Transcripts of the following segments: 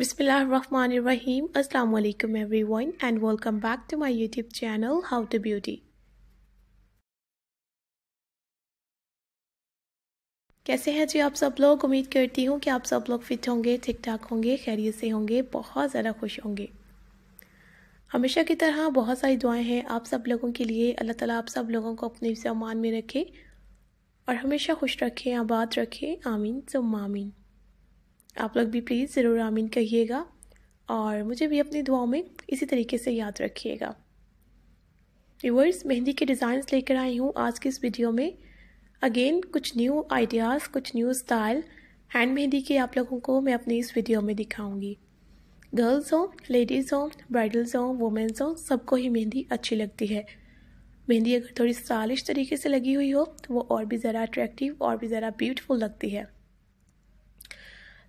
Bismillahirrahmanirrahim. Assalamu everyone and welcome back to my YouTube channel how to beauty कैसे हैं जी आप सब लोग उम्मीद करती हूँ कि आप सब लोग फिट होंगे ठीक ठाक होंगे खैरियत से होंगे बहुत ज़्यादा खुश होंगे हमेशा की तरह बहुत सारी दुआएं हैं आप सब लोगों के लिए अल्लाह ताला आप सब लोगों को अपने सामान में रखे और हमेशा खुश रखें आबाद रखें आमीन सुम आमीन आप लोग भी प्लीज़ ज़रूर आमीन कहिएगा और मुझे भी अपनी दुआओं में इसी तरीके से याद रखिएगा व्यूवर्स मेहंदी के डिज़ाइंस लेकर आई हूँ आज की इस वीडियो में अगेन कुछ न्यू आइडियाज़ कुछ न्यू स्टाइल हैंड मेहंदी के आप लोगों को मैं अपनी इस वीडियो में दिखाऊंगी गर्ल्स हों लेडीज़ हों ब्राइडल्स हों वुमेंस हों सबको ही मेहंदी अच्छी लगती है मेहंदी अगर थोड़ी स्टाइलिश तरीके से लगी हुई हो तो वो और भी ज़रा अट्रैक्टिव और भी ज़रा ब्यूटीफुल लगती है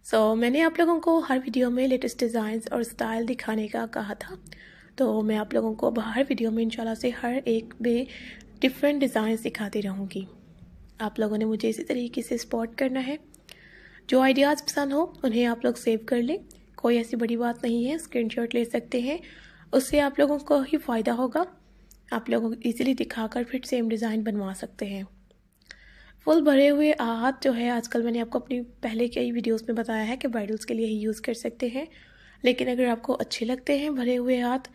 सो so, मैंने आप लोगों को हर वीडियो में लेटेस्ट डिज़ाइंस और स्टाइल दिखाने का कहा था तो मैं आप लोगों को अब हर वीडियो में इनशाला से हर एक में डिफरेंट डिज़ाइन दिखाती रहूँगी आप लोगों ने मुझे इसी तरीके से स्पॉट करना है जो आइडियाज़ पसंद हो उन्हें आप लोग सेव कर लें कोई ऐसी बड़ी बात नहीं है स्क्रीनशॉट ले सकते हैं उससे आप लोगों को ही फ़ायदा होगा आप लोग इजीली दिखाकर फिर सेम डिज़ाइन बनवा सकते हैं फुल भरे हुए हाथ जो है आजकल मैंने आपको अपनी पहले कई वीडियोस में बताया है कि ब्राइडल्स के लिए ही यूज़ कर सकते हैं लेकिन अगर आपको अच्छे लगते हैं भरे हुए हाथ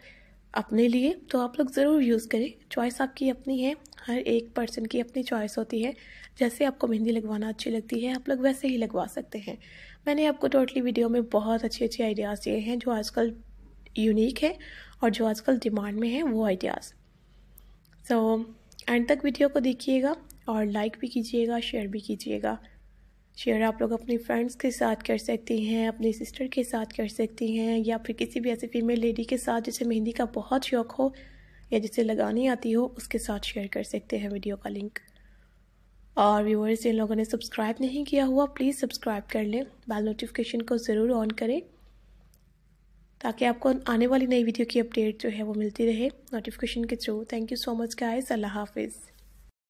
अपने लिए तो आप लोग ज़रूर यूज़ करें चॉइस आपकी अपनी है हर एक पर्सन की अपनी चॉइस होती है जैसे आपको मेहंदी लगवाना अच्छी लगती है आप लोग वैसे ही लगवा सकते हैं मैंने आपको टोटली वीडियो में बहुत अच्छे अच्छे आइडियाज़ दिए हैं जो आजकल यूनिक है और जो आजकल डिमांड में है वो आइडियाज़ सो so, एंड तक वीडियो को देखिएगा और लाइक भी कीजिएगा शेयर भी कीजिएगा शेयर आप लोग अपने फ्रेंड्स के साथ कर सकती हैं अपने सिस्टर के साथ कर सकती हैं या फिर किसी भी ऐसी फीमेल लेडी के साथ जिसे मेहंदी का बहुत शौक हो या जिसे लगानी आती हो उसके साथ शेयर कर सकते हैं वीडियो का लिंक और व्यूअर्स जिन लोगों ने सब्सक्राइब नहीं किया हुआ प्लीज़ सब्सक्राइब कर लें बेल नोटिफिकेशन को ज़रूर ऑन करें ताकि आपको आने वाली नई वीडियो की अपडेट जो है वो मिलती रहे नोटिफिकेशन के through thank you so much guys Allah हाफिज़